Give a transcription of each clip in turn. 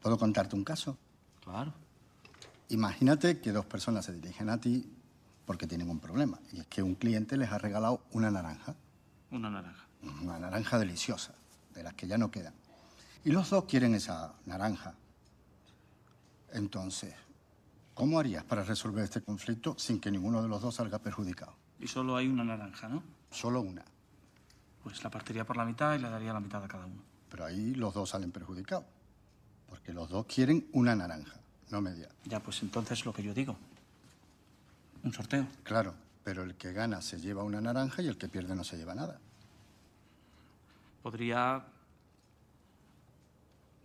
¿Puedo contarte un caso? Claro. Imagínate que dos personas se dirigen a ti porque tienen un problema. Y es que un cliente les ha regalado una naranja. Una naranja. Una naranja deliciosa, de las que ya no quedan. Y los dos quieren esa naranja. Entonces, ¿cómo harías para resolver este conflicto sin que ninguno de los dos salga perjudicado? Y solo hay una naranja, ¿no? Solo una. Pues la partiría por la mitad y le daría la mitad a cada uno. Pero ahí los dos salen perjudicados los dos quieren una naranja, no media. Ya, pues entonces lo que yo digo. Un sorteo. Claro, pero el que gana se lleva una naranja y el que pierde no se lleva nada. Podría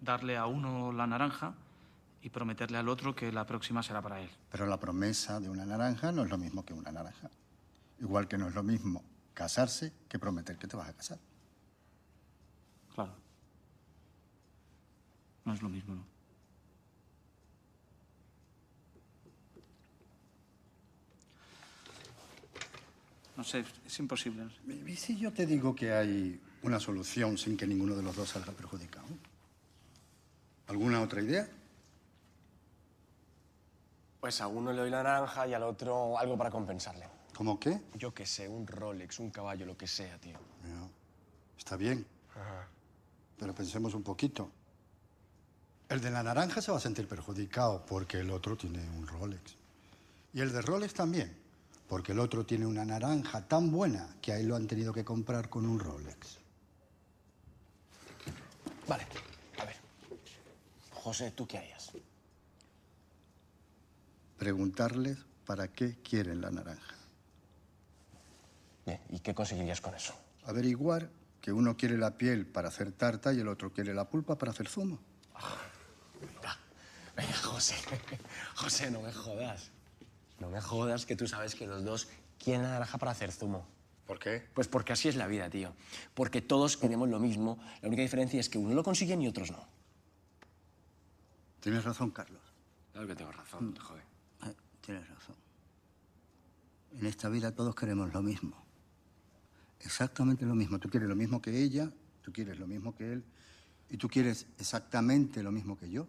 darle a uno la naranja y prometerle al otro que la próxima será para él. Pero la promesa de una naranja no es lo mismo que una naranja. Igual que no es lo mismo casarse que prometer que te vas a casar. Claro. No es lo mismo, ¿no? No sé, es imposible. ¿Y si yo te digo que hay una solución sin que ninguno de los dos salga perjudicado? ¿Alguna otra idea? Pues a uno le doy la naranja y al otro algo para compensarle. ¿Cómo qué? Yo qué sé, un Rolex, un caballo, lo que sea, tío. Está bien. Pero pensemos un poquito. El de la naranja se va a sentir perjudicado porque el otro tiene un Rolex. Y el de Rolex también, porque el otro tiene una naranja tan buena que ahí lo han tenido que comprar con un Rolex. Vale, a ver. José, ¿tú qué harías? Preguntarles para qué quieren la naranja. ¿y qué conseguirías con eso? Averiguar que uno quiere la piel para hacer tarta y el otro quiere la pulpa para hacer zumo. Ah. Venga, José. José, no me jodas. No me jodas que tú sabes que los dos quieren la naranja para hacer zumo. ¿Por qué? Pues porque así es la vida, tío. Porque todos queremos lo mismo. La única diferencia es que unos lo consiguen y otros no. Tienes razón, Carlos. Claro que tengo razón, mm. ah, tienes razón. En esta vida todos queremos lo mismo. Exactamente lo mismo. Tú quieres lo mismo que ella, tú quieres lo mismo que él, ¿Y tú quieres exactamente lo mismo que yo?